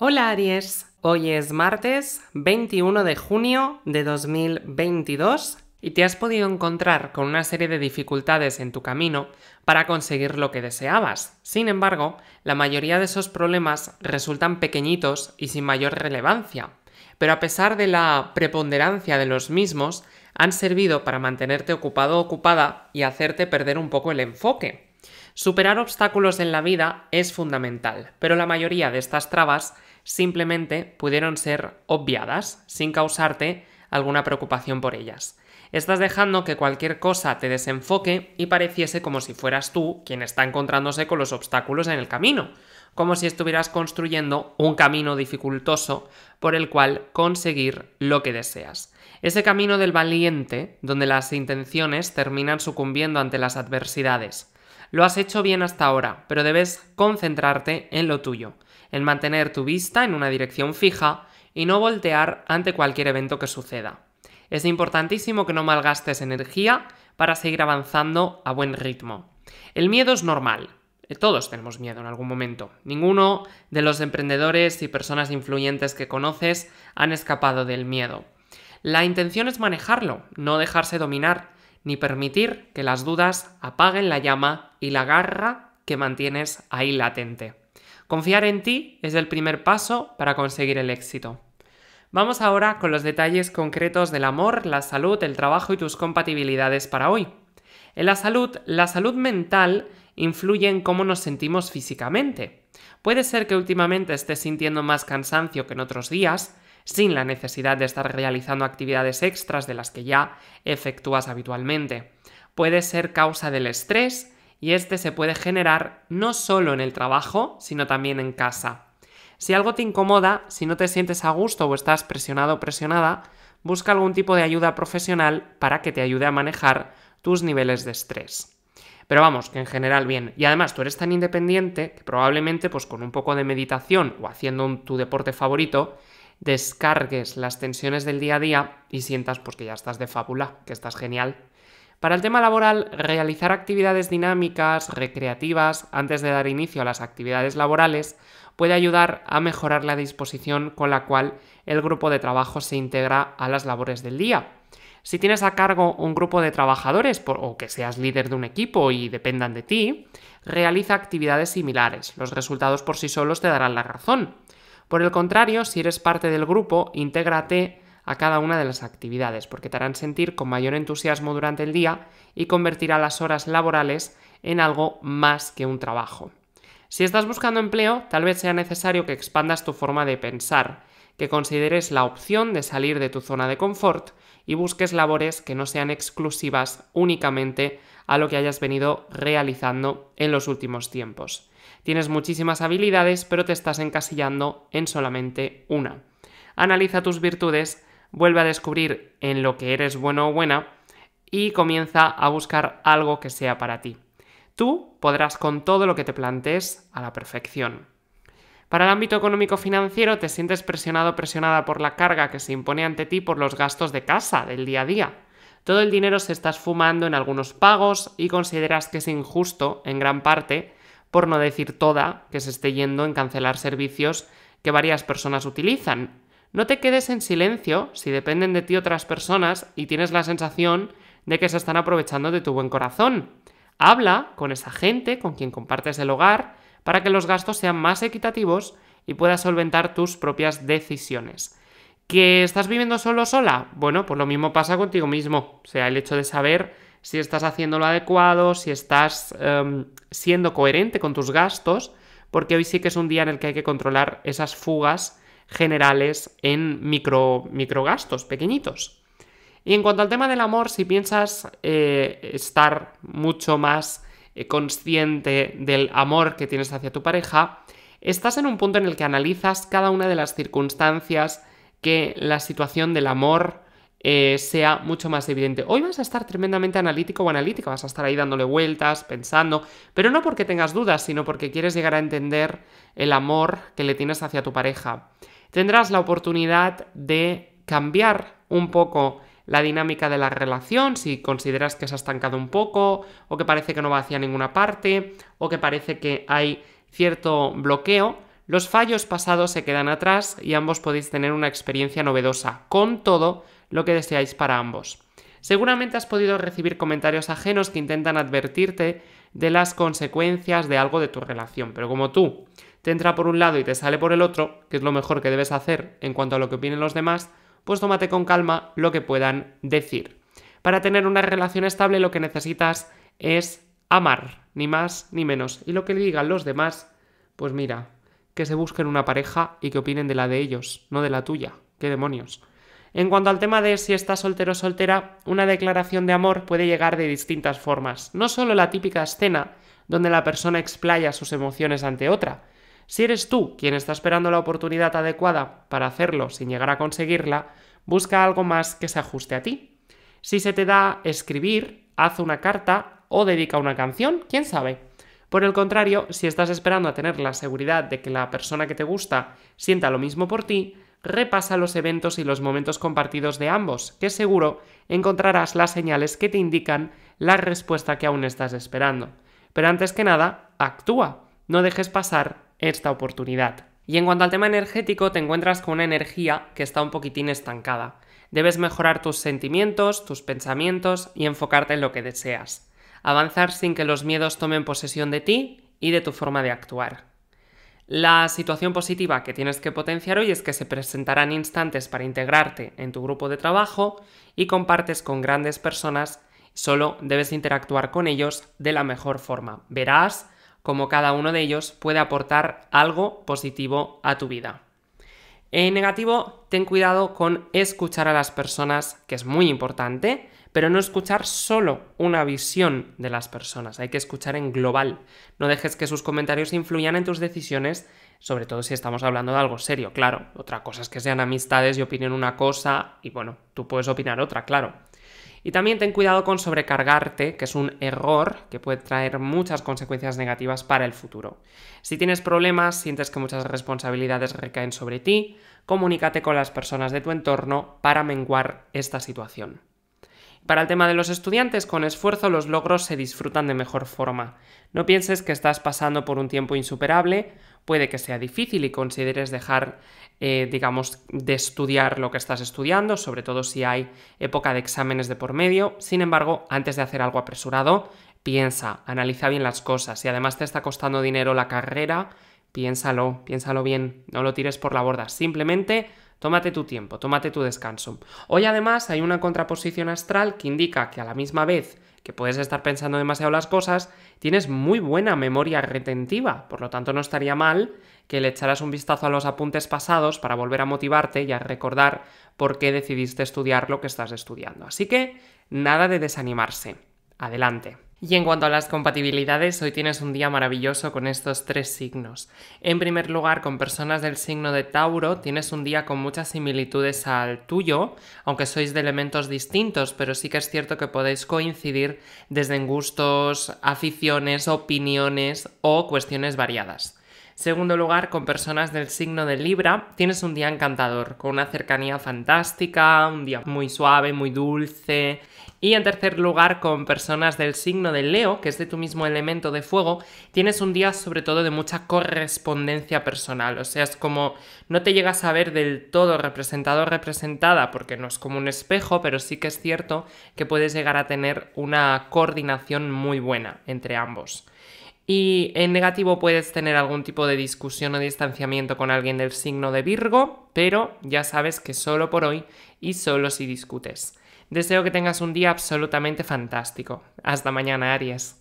Hola Aries, hoy es martes 21 de junio de 2022 y te has podido encontrar con una serie de dificultades en tu camino para conseguir lo que deseabas. Sin embargo, la mayoría de esos problemas resultan pequeñitos y sin mayor relevancia, pero a pesar de la preponderancia de los mismos, han servido para mantenerte ocupado o ocupada y hacerte perder un poco el enfoque. Superar obstáculos en la vida es fundamental, pero la mayoría de estas trabas simplemente pudieron ser obviadas sin causarte alguna preocupación por ellas. Estás dejando que cualquier cosa te desenfoque y pareciese como si fueras tú quien está encontrándose con los obstáculos en el camino, como si estuvieras construyendo un camino dificultoso por el cual conseguir lo que deseas. Ese camino del valiente, donde las intenciones terminan sucumbiendo ante las adversidades. Lo has hecho bien hasta ahora, pero debes concentrarte en lo tuyo, en mantener tu vista en una dirección fija y no voltear ante cualquier evento que suceda. Es importantísimo que no malgastes energía para seguir avanzando a buen ritmo. El miedo es normal. Eh, todos tenemos miedo en algún momento. Ninguno de los emprendedores y personas influyentes que conoces han escapado del miedo. La intención es manejarlo, no dejarse dominar ni permitir que las dudas apaguen la llama y la garra que mantienes ahí latente. Confiar en ti es el primer paso para conseguir el éxito. Vamos ahora con los detalles concretos del amor, la salud, el trabajo y tus compatibilidades para hoy. En la salud, la salud mental influye en cómo nos sentimos físicamente. Puede ser que últimamente estés sintiendo más cansancio que en otros días, sin la necesidad de estar realizando actividades extras de las que ya efectúas habitualmente. Puede ser causa del estrés y este se puede generar no solo en el trabajo, sino también en casa. Si algo te incomoda, si no te sientes a gusto o estás presionado o presionada, busca algún tipo de ayuda profesional para que te ayude a manejar tus niveles de estrés. Pero vamos, que en general bien. Y además tú eres tan independiente que probablemente pues con un poco de meditación o haciendo tu deporte favorito descargues las tensiones del día a día y sientas pues, que ya estás de fábula, que estás genial. Para el tema laboral, realizar actividades dinámicas, recreativas, antes de dar inicio a las actividades laborales, puede ayudar a mejorar la disposición con la cual el grupo de trabajo se integra a las labores del día. Si tienes a cargo un grupo de trabajadores o que seas líder de un equipo y dependan de ti, realiza actividades similares. Los resultados por sí solos te darán la razón. Por el contrario, si eres parte del grupo, intégrate a cada una de las actividades, porque te harán sentir con mayor entusiasmo durante el día y convertirá las horas laborales en algo más que un trabajo. Si estás buscando empleo, tal vez sea necesario que expandas tu forma de pensar que consideres la opción de salir de tu zona de confort y busques labores que no sean exclusivas únicamente a lo que hayas venido realizando en los últimos tiempos. Tienes muchísimas habilidades, pero te estás encasillando en solamente una. Analiza tus virtudes, vuelve a descubrir en lo que eres bueno o buena y comienza a buscar algo que sea para ti. Tú podrás con todo lo que te plantees a la perfección. Para el ámbito económico-financiero te sientes presionado o presionada por la carga que se impone ante ti por los gastos de casa del día a día. Todo el dinero se está esfumando en algunos pagos y consideras que es injusto, en gran parte, por no decir toda, que se esté yendo en cancelar servicios que varias personas utilizan. No te quedes en silencio si dependen de ti otras personas y tienes la sensación de que se están aprovechando de tu buen corazón. Habla con esa gente con quien compartes el hogar para que los gastos sean más equitativos y puedas solventar tus propias decisiones. ¿Que estás viviendo solo sola? Bueno, pues lo mismo pasa contigo mismo. O sea, el hecho de saber si estás haciendo lo adecuado, si estás em, siendo coherente con tus gastos, porque hoy sí que es un día en el que hay que controlar esas fugas generales en micro, microgastos pequeñitos. Y en cuanto al tema del amor, si piensas eh, estar mucho más eh, consciente del amor que tienes hacia tu pareja, estás en un punto en el que analizas cada una de las circunstancias que la situación del amor eh, sea mucho más evidente. Hoy vas a estar tremendamente analítico o analítica, vas a estar ahí dándole vueltas, pensando, pero no porque tengas dudas, sino porque quieres llegar a entender el amor que le tienes hacia tu pareja. Tendrás la oportunidad de cambiar un poco la dinámica de la relación, si consideras que se ha estancado un poco, o que parece que no va hacia ninguna parte, o que parece que hay cierto bloqueo, los fallos pasados se quedan atrás y ambos podéis tener una experiencia novedosa, con todo lo que deseáis para ambos. Seguramente has podido recibir comentarios ajenos que intentan advertirte de las consecuencias de algo de tu relación, pero como tú te entra por un lado y te sale por el otro, que es lo mejor que debes hacer en cuanto a lo que opinen los demás, pues tómate con calma lo que puedan decir. Para tener una relación estable lo que necesitas es amar, ni más ni menos. Y lo que digan los demás, pues mira, que se busquen una pareja y que opinen de la de ellos, no de la tuya. ¡Qué demonios! En cuanto al tema de si estás soltero o soltera, una declaración de amor puede llegar de distintas formas. No solo la típica escena donde la persona explaya sus emociones ante otra, si eres tú quien está esperando la oportunidad adecuada para hacerlo sin llegar a conseguirla, busca algo más que se ajuste a ti. Si se te da escribir, haz una carta o dedica una canción, quién sabe. Por el contrario, si estás esperando a tener la seguridad de que la persona que te gusta sienta lo mismo por ti, repasa los eventos y los momentos compartidos de ambos, que seguro encontrarás las señales que te indican la respuesta que aún estás esperando. Pero antes que nada, actúa, no dejes pasar esta oportunidad. Y en cuanto al tema energético, te encuentras con una energía que está un poquitín estancada. Debes mejorar tus sentimientos, tus pensamientos y enfocarte en lo que deseas. Avanzar sin que los miedos tomen posesión de ti y de tu forma de actuar. La situación positiva que tienes que potenciar hoy es que se presentarán instantes para integrarte en tu grupo de trabajo y compartes con grandes personas, solo debes interactuar con ellos de la mejor forma. Verás como cada uno de ellos puede aportar algo positivo a tu vida. En negativo, ten cuidado con escuchar a las personas, que es muy importante, pero no escuchar solo una visión de las personas, hay que escuchar en global. No dejes que sus comentarios influyan en tus decisiones, sobre todo si estamos hablando de algo serio, claro. Otra cosa es que sean amistades y opinen una cosa y bueno, tú puedes opinar otra, claro. Y también ten cuidado con sobrecargarte, que es un error que puede traer muchas consecuencias negativas para el futuro. Si tienes problemas, sientes que muchas responsabilidades recaen sobre ti, comunícate con las personas de tu entorno para menguar esta situación. Para el tema de los estudiantes, con esfuerzo los logros se disfrutan de mejor forma. No pienses que estás pasando por un tiempo insuperable puede que sea difícil y consideres dejar, eh, digamos, de estudiar lo que estás estudiando, sobre todo si hay época de exámenes de por medio. Sin embargo, antes de hacer algo apresurado, piensa, analiza bien las cosas. Si además te está costando dinero la carrera, piénsalo, piénsalo bien, no lo tires por la borda. Simplemente tómate tu tiempo, tómate tu descanso. Hoy además hay una contraposición astral que indica que a la misma vez que puedes estar pensando demasiado las cosas, tienes muy buena memoria retentiva, por lo tanto no estaría mal que le echaras un vistazo a los apuntes pasados para volver a motivarte y a recordar por qué decidiste estudiar lo que estás estudiando. Así que nada de desanimarse. Adelante. Y en cuanto a las compatibilidades, hoy tienes un día maravilloso con estos tres signos. En primer lugar, con personas del signo de Tauro, tienes un día con muchas similitudes al tuyo, aunque sois de elementos distintos, pero sí que es cierto que podéis coincidir desde en gustos, aficiones, opiniones o cuestiones variadas. Segundo lugar, con personas del signo de Libra, tienes un día encantador, con una cercanía fantástica, un día muy suave, muy dulce. Y en tercer lugar, con personas del signo de Leo, que es de tu mismo elemento de fuego, tienes un día sobre todo de mucha correspondencia personal. O sea, es como no te llegas a ver del todo representado o representada, porque no es como un espejo, pero sí que es cierto que puedes llegar a tener una coordinación muy buena entre ambos. Y en negativo puedes tener algún tipo de discusión o distanciamiento con alguien del signo de Virgo, pero ya sabes que solo por hoy y solo si discutes. Deseo que tengas un día absolutamente fantástico. Hasta mañana, Aries.